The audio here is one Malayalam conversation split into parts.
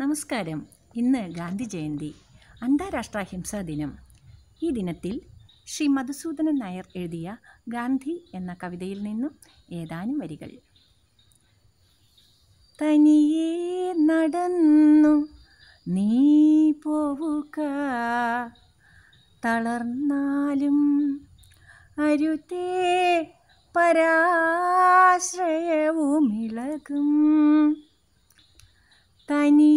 നമസ്കാരം ഇന്ന് ഗാന്ധി ജയന്തി അന്താരാഷ്ട്ര അഹിംസാ ദിനം ഈ ദിനത്തിൽ ശ്രീ മധുസൂദനൻ നായർ എഴുതിയ ഗാന്ധി എന്ന കവിതയിൽ നിന്നും ഏതാനും വരികൾ തനിയേ നടന്നു നീ പോവുക തളർന്നാലും അരുതേ പരാശ്രയവുമിളകും തനി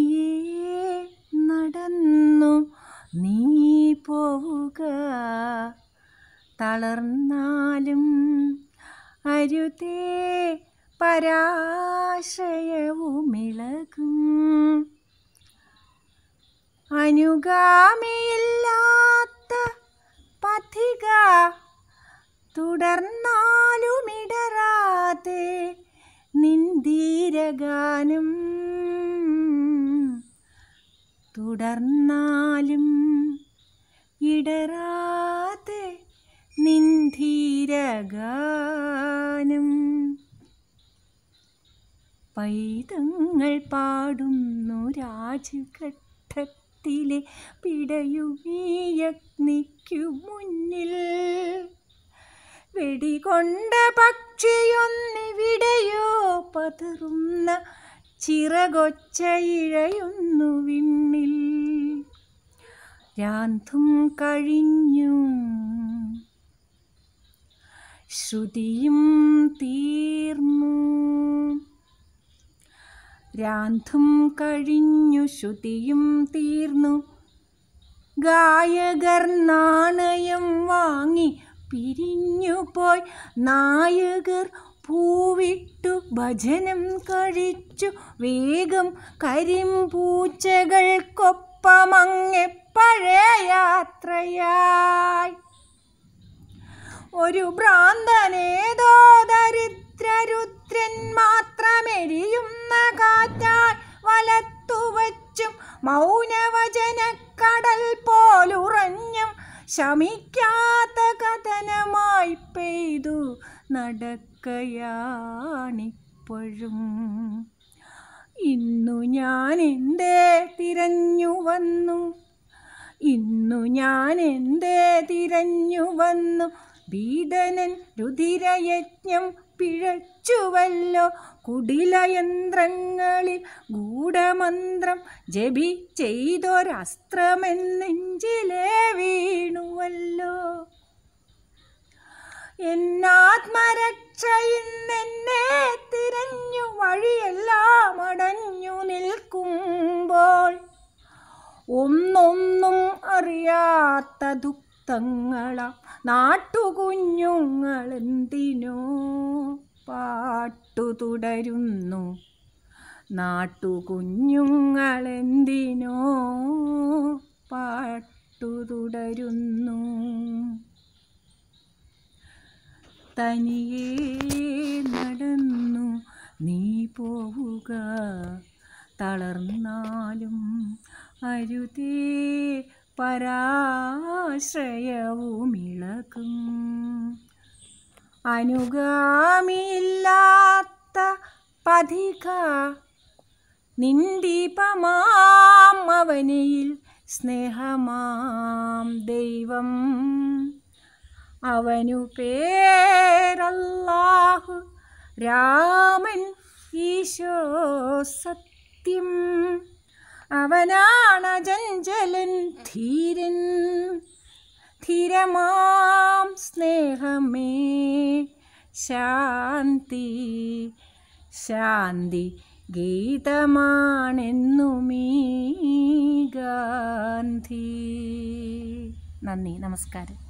പോവുക തളർന്നാലും അരുതേ പരാശയവും ഇളകും അനുഗാമിയില്ലാത്ത പഥിക തുടർന്നാലുമിടറാതെ നിന്ദീരഗാനം തുടർന്നാലും ഇടരാതെ നിന്ധീരഗാനം പൈതങ്ങൾ പാടുന്നു രാജഘട്ടത്തിലെ പിടയുമീയഗ്നിക്കു മുന്നിൽ വെടികൊണ്ട പക്ഷിയൊന്നിവിടെയോ പതറുന്ന ഇഴയുന്നു വിണ്ണിൽ ഭ്രാന്തും കഴിഞ്ഞു ശ്രുതിയും തീർന്നു രാന്തും കഴിഞ്ഞു ശ്രുതിയും തീർന്നു ഗായകർ നാണയം വാങ്ങി പിരിഞ്ഞു പോയി നായകർ പൂവിട്ടു ഭജനം കഴിച്ചു വേഗം കരിമ്പൂച്ചകൾക്കൊപ്പമങ്ങെ പഴയ യാത്രയായി ഒരു ഭ്രാന്തനേതോ ദരിദ്രരുദ്രൻ മാത്രമെരിയുന്ന കാറ്റാൽ വലത്തുവച്ചും മൗനവചനക്കടൽ പോലുറഞ്ഞും ശമിക്കാത്ത കഥനമായി പെയ്തു നടക്കയാണിപ്പോഴും ഇന്നു ഞാൻ എന്തേ തിരഞ്ഞു വന്നു ഇന്നു ഞാൻ എന്തേ തിരഞ്ഞു വന്നു ഭീതനൻ രുധിരയജ്ഞം പിഴച്ചുവല്ലോ കുടിലയന്ത്രങ്ങളിൽ ഗൂഢമന്ത്രം ജപി ചെയ്തൊരസ്ത്രമെന്നെഞ്ചിലേ വീണുവല്ലോ എന്നാത്മരക്ഷയിന്നെന്നെ തിരഞ്ഞു വഴിയെല്ലാം അടഞ്ഞു നിൽക്കുമ്പോൾ ഒന്നൊന്ന് അറിയാത്ത ദുഃഖങ്ങളാം നാട്ടുകുഞ്ഞുങ്ങളെന്തിനോ പാട്ടു തുടരുന്നു നാട്ടുകുഞ്ഞുങ്ങളെന്തിനോ പാട്ടു തുടരുന്നു തനിയേ നടന്നു നീ പോവുക തളർന്നാലും അരുതേ പരാശ്രയവുമിളക്കും അനുഗാമിയില്ലാത്ത പഥിക നിന്ദീപമാം അവനിയിൽ സ്നേഹമാം ദൈവം അവനു പേരല്ലാഹു രാമൻ ഈശോ സത്യം അവനാണ് ജഞ്ചലൻ ധീരൻ ധീരമാം സ്നേഹമേ ശാന്തി ശാന്തി ഗീതമാണെന്നുമീ ഗാന്ധി നന്ദി നമസ്കാരം